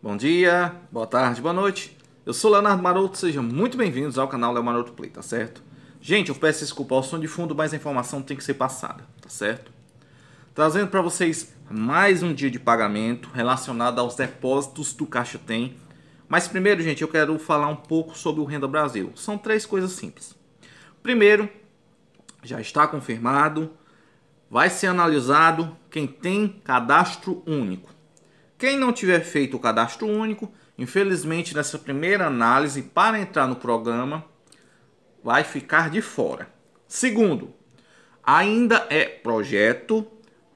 Bom dia, boa tarde, boa noite. Eu sou Leonardo Maroto, sejam muito bem-vindos ao canal Leonardo Maroto Play, tá certo? Gente, eu peço desculpa ao som de fundo, mas a informação tem que ser passada, tá certo? Trazendo para vocês mais um dia de pagamento relacionado aos depósitos do Caixa Tem. Mas primeiro, gente, eu quero falar um pouco sobre o Renda Brasil. São três coisas simples. Primeiro, já está confirmado, vai ser analisado quem tem cadastro único. Quem não tiver feito o cadastro único, infelizmente nessa primeira análise, para entrar no programa, vai ficar de fora. Segundo, ainda é projeto,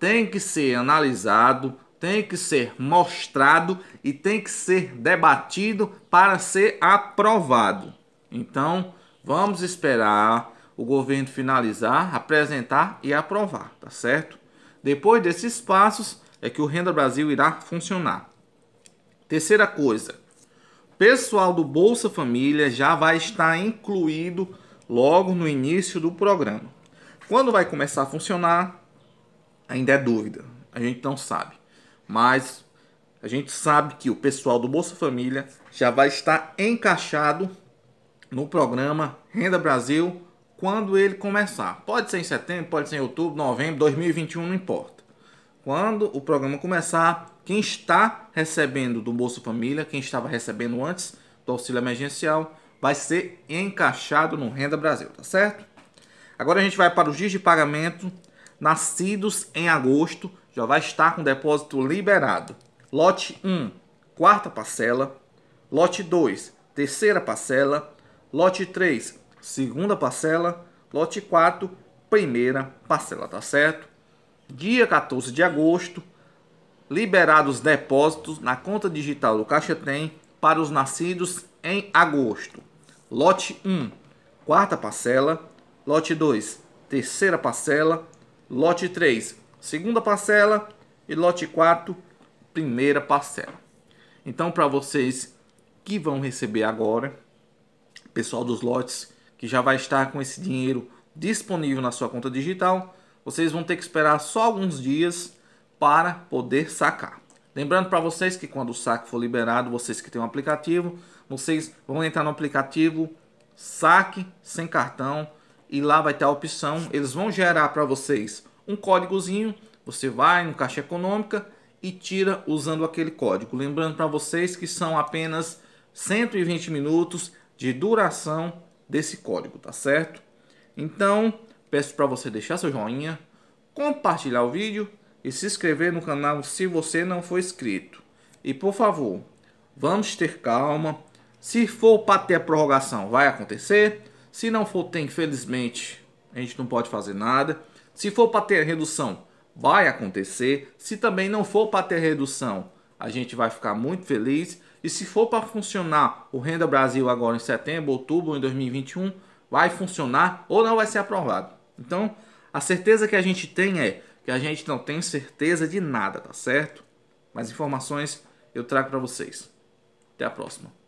tem que ser analisado, tem que ser mostrado e tem que ser debatido para ser aprovado. Então, vamos esperar o governo finalizar, apresentar e aprovar, tá certo? Depois desses passos, é que o Renda Brasil irá funcionar. Terceira coisa, pessoal do Bolsa Família já vai estar incluído logo no início do programa. Quando vai começar a funcionar, ainda é dúvida, a gente não sabe. Mas a gente sabe que o pessoal do Bolsa Família já vai estar encaixado no programa Renda Brasil quando ele começar. Pode ser em setembro, pode ser em outubro, novembro, 2021, não importa. Quando o programa começar, quem está recebendo do Bolsa Família, quem estava recebendo antes do auxílio emergencial, vai ser encaixado no Renda Brasil, tá certo? Agora a gente vai para os dias de pagamento. Nascidos em agosto já vai estar com depósito liberado. Lote 1, quarta parcela. Lote 2, terceira parcela. Lote 3, segunda parcela. Lote 4, primeira parcela, tá certo? dia 14 de agosto, liberados depósitos na conta digital do Caixa Tem para os nascidos em agosto. Lote 1, quarta parcela. Lote 2, terceira parcela. Lote 3, segunda parcela. E lote 4, primeira parcela. Então, para vocês que vão receber agora, pessoal dos lotes que já vai estar com esse dinheiro disponível na sua conta digital, vocês vão ter que esperar só alguns dias para poder sacar. Lembrando para vocês que quando o saque for liberado, vocês que têm um aplicativo, vocês vão entrar no aplicativo saque sem cartão e lá vai ter a opção, eles vão gerar para vocês um códigozinho, você vai no caixa econômica e tira usando aquele código. Lembrando para vocês que são apenas 120 minutos de duração desse código, tá certo? Então, Peço para você deixar seu joinha, compartilhar o vídeo e se inscrever no canal se você não for inscrito. E por favor, vamos ter calma. Se for para ter a prorrogação, vai acontecer. Se não for ter, infelizmente, a gente não pode fazer nada. Se for para ter redução, vai acontecer. Se também não for para ter redução, a gente vai ficar muito feliz. E se for para funcionar o Renda Brasil agora em setembro, outubro em 2021, vai funcionar ou não vai ser aprovado. Então, a certeza que a gente tem é que a gente não tem certeza de nada, tá certo? Mais informações eu trago para vocês. Até a próxima.